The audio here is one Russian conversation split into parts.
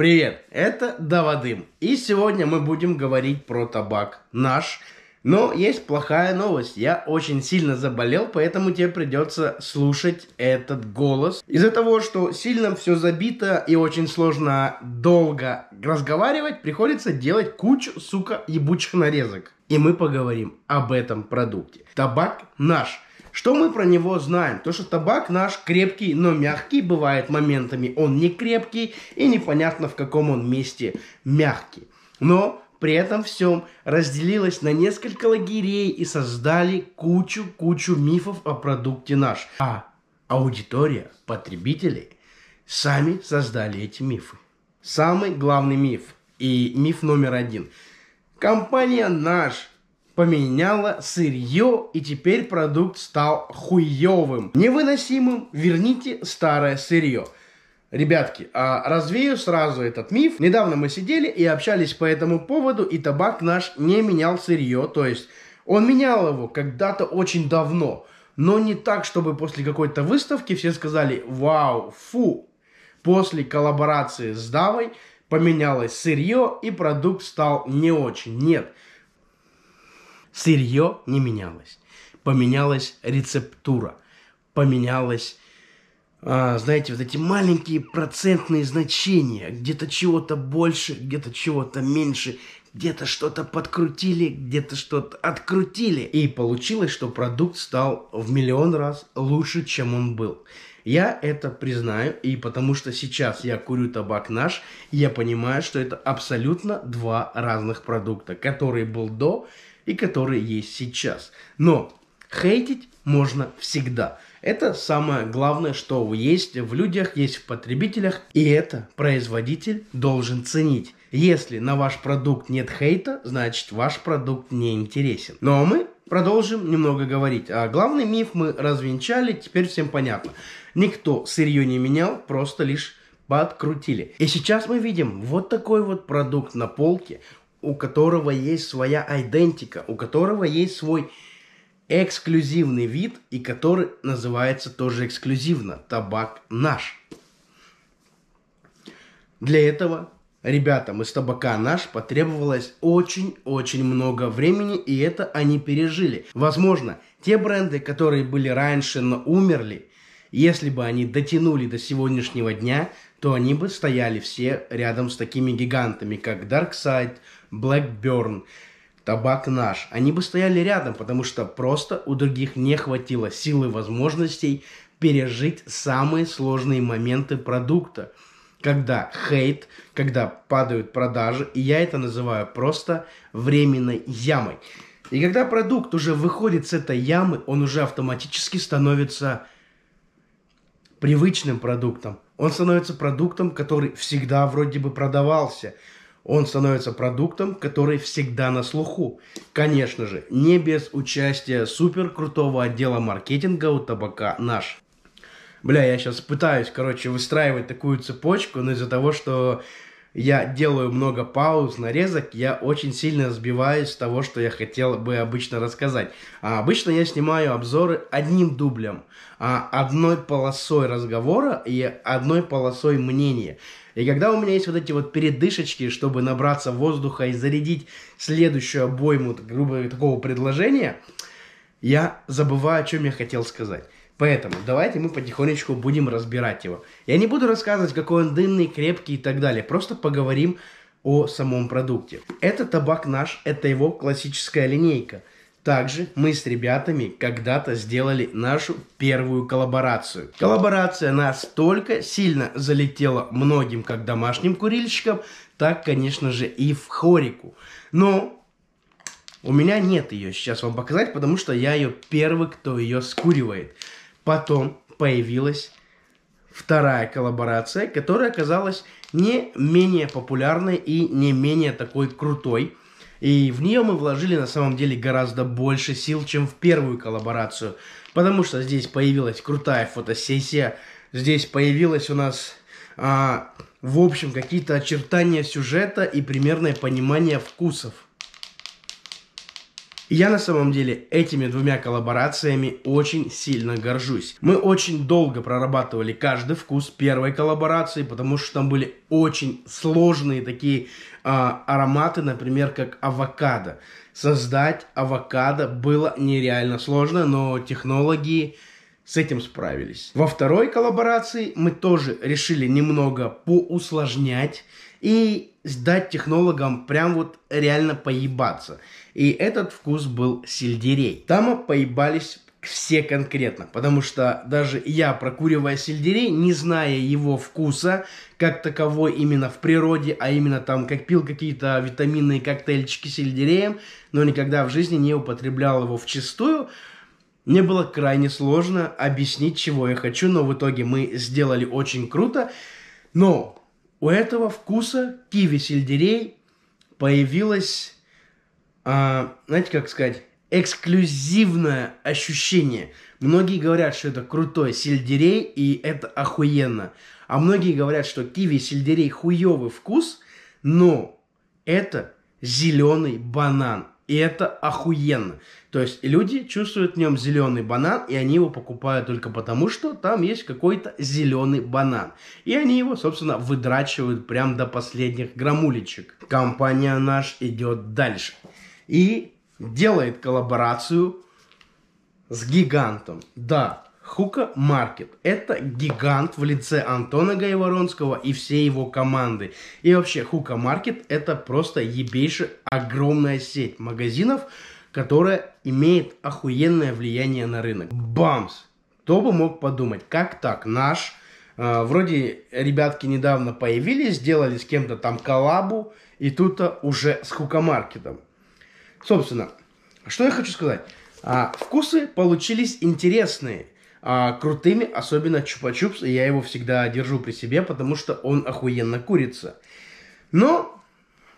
Привет, это Давадым. И сегодня мы будем говорить про табак наш. Но есть плохая новость. Я очень сильно заболел, поэтому тебе придется слушать этот голос. Из-за того, что сильно все забито и очень сложно долго разговаривать, приходится делать кучу, сука, ебучих нарезок. И мы поговорим об этом продукте. Табак наш – что мы про него знаем? То, что табак наш крепкий, но мягкий бывает моментами. Он не крепкий и непонятно в каком он месте мягкий. Но при этом всем разделилось на несколько лагерей и создали кучу-кучу мифов о продукте наш. А аудитория, потребители, сами создали эти мифы. Самый главный миф и миф номер один. Компания «Наш» поменяла сырье и теперь продукт стал хуевым. Невыносимым верните старое сырье. Ребятки, А развею сразу этот миф. Недавно мы сидели и общались по этому поводу, и табак наш не менял сырье, то есть он менял его когда-то очень давно, но не так, чтобы после какой-то выставки все сказали «Вау, фу!» После коллаборации с Давой поменялось сырье, и продукт стал не очень. Нет, Сырье не менялось. Поменялась рецептура. поменялось, а, знаете, вот эти маленькие процентные значения, где-то чего-то больше, где-то чего-то меньше, где-то что-то подкрутили, где-то что-то открутили. И получилось, что продукт стал в миллион раз лучше, чем он был. Я это признаю, и потому что сейчас я курю табак наш, я понимаю, что это абсолютно два разных продукта, который был до и которые есть сейчас. Но хейтить можно всегда. Это самое главное, что есть в людях, есть в потребителях, и это производитель должен ценить. Если на ваш продукт нет хейта, значит ваш продукт не интересен. Ну а мы продолжим немного говорить. А главный миф мы развенчали, теперь всем понятно. Никто сырье не менял, просто лишь подкрутили. И сейчас мы видим вот такой вот продукт на полке у которого есть своя идентика, у которого есть свой эксклюзивный вид, и который называется тоже эксклюзивно «Табак наш». Для этого ребятам из «Табака наш» потребовалось очень-очень много времени, и это они пережили. Возможно, те бренды, которые были раньше, но умерли, если бы они дотянули до сегодняшнего дня, то они бы стояли все рядом с такими гигантами, как Darkseid, Blackburn, Табак наш. Они бы стояли рядом, потому что просто у других не хватило силы и возможностей пережить самые сложные моменты продукта. Когда хейт, когда падают продажи, и я это называю просто временной ямой. И когда продукт уже выходит с этой ямы, он уже автоматически становится привычным продуктом, он становится продуктом, который всегда вроде бы продавался. Он становится продуктом, который всегда на слуху. Конечно же, не без участия супер крутого отдела маркетинга у табака наш. Бля, я сейчас пытаюсь, короче, выстраивать такую цепочку, но из-за того, что я делаю много пауз, нарезок, я очень сильно сбиваюсь с того, что я хотел бы обычно рассказать. А обычно я снимаю обзоры одним дублем, а одной полосой разговора и одной полосой мнения. И когда у меня есть вот эти вот передышечки, чтобы набраться воздуха и зарядить следующую обойму, грубо говоря, такого предложения, я забываю, о чем я хотел сказать. Поэтому давайте мы потихонечку будем разбирать его. Я не буду рассказывать, какой он дынный, крепкий и так далее. Просто поговорим о самом продукте. Это табак наш, это его классическая линейка. Также мы с ребятами когда-то сделали нашу первую коллаборацию. Коллаборация настолько сильно залетела многим как домашним курильщикам, так, конечно же, и в хорику. Но у меня нет ее сейчас вам показать, потому что я ее первый, кто ее скуривает. Потом появилась вторая коллаборация, которая оказалась не менее популярной и не менее такой крутой. И в нее мы вложили на самом деле гораздо больше сил, чем в первую коллаборацию. Потому что здесь появилась крутая фотосессия, здесь появилась у нас, а, в общем, какие-то очертания сюжета и примерное понимание вкусов – я на самом деле этими двумя коллаборациями очень сильно горжусь. Мы очень долго прорабатывали каждый вкус первой коллаборации, потому что там были очень сложные такие а, ароматы, например, как авокадо. Создать авокадо было нереально сложно, но технологии с этим справились. Во второй коллаборации мы тоже решили немного поусложнять и сдать технологам прям вот реально поебаться. И этот вкус был сельдерей. Там поебались все конкретно, потому что даже я, прокуривая сельдерей, не зная его вкуса, как таковой именно в природе, а именно там как пил какие-то витаминные коктейльчики с сельдереем, но никогда в жизни не употреблял его вчистую, мне было крайне сложно объяснить, чего я хочу, но в итоге мы сделали очень круто. Но у этого вкуса киви-сельдерей появилось, а, знаете, как сказать, эксклюзивное ощущение. Многие говорят, что это крутой сельдерей, и это охуенно. А многие говорят, что киви-сельдерей хуевый вкус, но это зеленый банан. И это охуенно. То есть люди чувствуют в нем зеленый банан, и они его покупают только потому, что там есть какой-то зеленый банан. И они его, собственно, выдрачивают прям до последних грамулечек. Компания наш идет дальше. И делает коллаборацию с гигантом. Да, Хука Маркет – это гигант в лице Антона Гайворонского и всей его команды. И вообще, Хука Маркет – это просто ебейшая огромная сеть магазинов, которая имеет охуенное влияние на рынок. Бамс! Кто бы мог подумать, как так наш, э, вроде ребятки недавно появились, сделали с кем-то там коллабу, и тут уже с хукомаркетом. Собственно, что я хочу сказать. А, вкусы получились интересные а, крутыми, особенно Чупа-Чупс, и я его всегда держу при себе, потому что он охуенно курится. Но,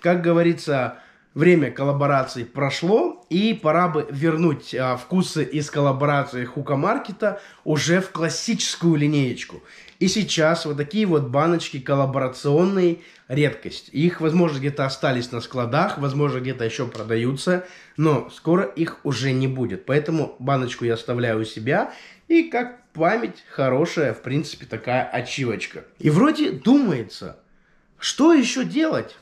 как говорится, время коллабораций прошло, и пора бы вернуть а, вкусы из коллаборации Хука Маркета уже в классическую линеечку. И сейчас вот такие вот баночки коллаборационные редкость. Их, возможно, где-то остались на складах, возможно, где-то еще продаются, но скоро их уже не будет. Поэтому баночку я оставляю у себя. И как память хорошая, в принципе, такая ачивочка. И вроде думается, что еще делать?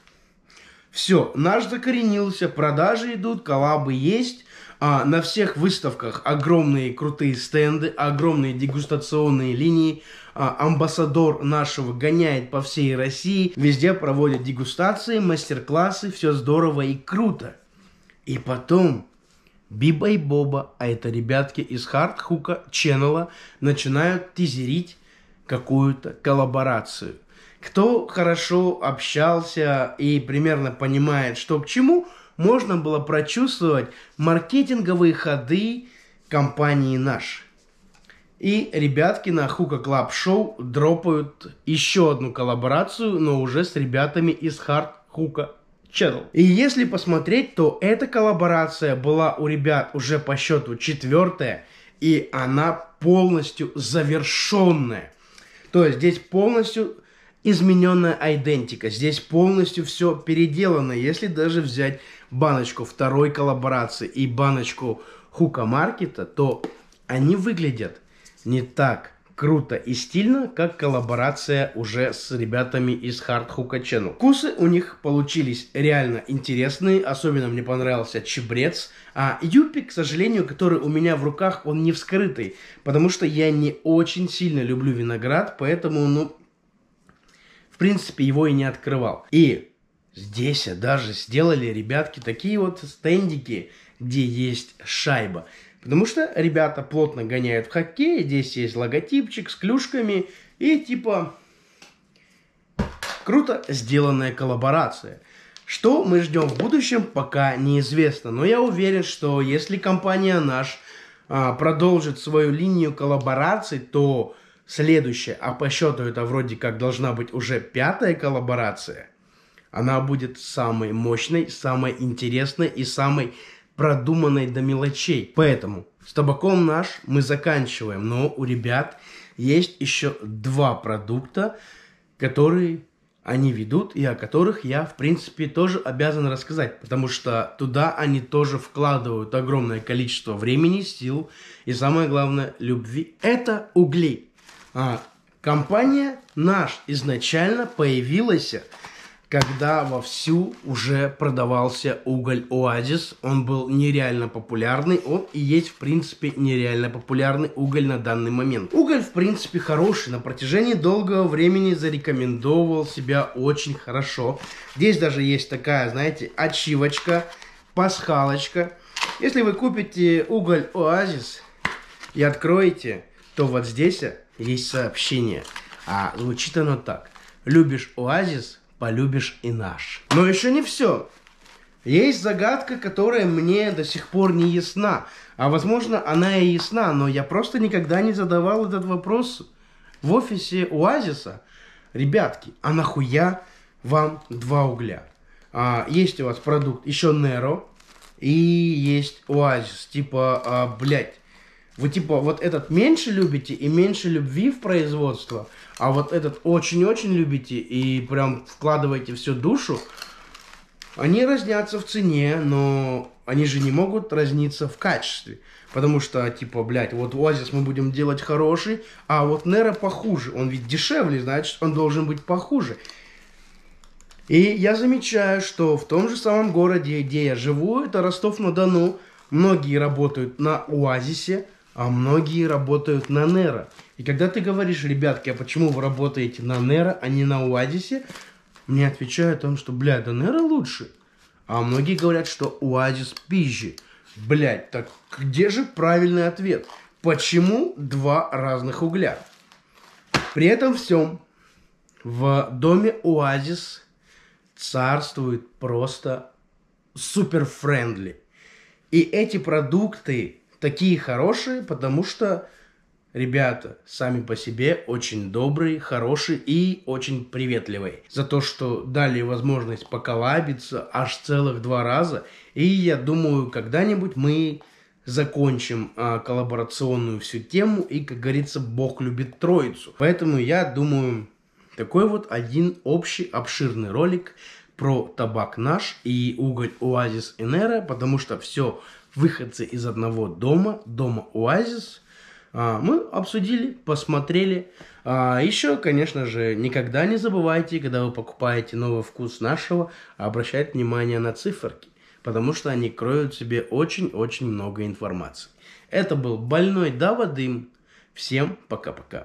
Все, наш закоренился, продажи идут, коллабы есть. А, на всех выставках огромные крутые стенды, огромные дегустационные линии. А, амбассадор нашего гоняет по всей России. Везде проводят дегустации, мастер-классы, все здорово и круто. И потом Биба и Боба, а это ребятки из Хардхука Ченнела, начинают тизерить какую-то коллаборацию. Кто хорошо общался и примерно понимает, что к чему, можно было прочувствовать маркетинговые ходы компании «Наш». И ребятки на Хука Клаб Шоу дропают еще одну коллаборацию, но уже с ребятами из Хард Хука Channel. И если посмотреть, то эта коллаборация была у ребят уже по счету четвертая, и она полностью завершенная. То есть здесь полностью измененная идентика. Здесь полностью все переделано, если даже взять баночку второй коллаборации и баночку Хука Маркета, то они выглядят не так круто и стильно, как коллаборация уже с ребятами из Хардхука Чену. Вкусы у них получились реально интересные, особенно мне понравился чебрец, а юпи, к сожалению, который у меня в руках, он не вскрытый, потому что я не очень сильно люблю виноград, поэтому, ну, в принципе, его и не открывал. И здесь даже сделали ребятки такие вот стендики, где есть шайба. Потому что ребята плотно гоняют в хоккей, здесь есть логотипчик с клюшками и типа круто сделанная коллаборация. Что мы ждем в будущем, пока неизвестно. Но я уверен, что если компания наш а, продолжит свою линию коллабораций, то следующая, а по счету это вроде как должна быть уже пятая коллаборация, она будет самой мощной, самой интересной и самой продуманной до мелочей. Поэтому с табаком наш мы заканчиваем, но у ребят есть еще два продукта, которые они ведут и о которых я, в принципе, тоже обязан рассказать, потому что туда они тоже вкладывают огромное количество времени, сил и, самое главное, любви. Это угли. А, компания наш изначально появилась когда вовсю уже продавался уголь «Оазис». Он был нереально популярный. Он и есть, в принципе, нереально популярный уголь на данный момент. Уголь, в принципе, хороший. На протяжении долгого времени зарекомендовал себя очень хорошо. Здесь даже есть такая, знаете, очивочка, пасхалочка. Если вы купите уголь «Оазис» и откроете, то вот здесь есть сообщение. А звучит оно так. Любишь «Оазис»? полюбишь и наш. Но еще не все. Есть загадка, которая мне до сих пор не ясна. А возможно, она и ясна, но я просто никогда не задавал этот вопрос в офисе Оазиса. Ребятки, а нахуя вам два угля? А, есть у вас продукт еще Неро и есть Оазис. Типа, а, блядь, вы типа вот этот меньше любите и меньше любви в производство – а вот этот очень-очень любите и прям вкладываете всю душу, они разнятся в цене, но они же не могут разниться в качестве. Потому что, типа, блядь, вот Оазис мы будем делать хороший, а вот Нера похуже. Он ведь дешевле, значит, он должен быть похуже. И я замечаю, что в том же самом городе, где я живу, это Ростов-на-Дону, многие работают на Оазисе, а многие работают на Nero. И когда ты говоришь, ребятки, а почему вы работаете на Nero, а не на Уадисе, мне отвечают о том, что, бля, да Nero лучше. А многие говорят, что Уадис пизжи. Блять, так где же правильный ответ? Почему два разных угля? При этом всем в доме Оазис царствует просто супер френдли. И эти продукты такие хорошие, потому что ребята сами по себе очень добрые, хорошие и очень приветливые. За то, что дали возможность поколабиться аж целых два раза. И я думаю, когда-нибудь мы закончим а, коллаборационную всю тему. И, как говорится, Бог любит троицу. Поэтому я думаю, такой вот один общий обширный ролик про табак наш и уголь Оазис Энера, потому что все выходцы из одного дома, дома Оазис, а, мы обсудили, посмотрели. А, Еще, конечно же, никогда не забывайте, когда вы покупаете новый вкус нашего, обращать внимание на циферки, потому что они кроют в себе очень-очень много информации. Это был больной Давадым. Всем пока-пока.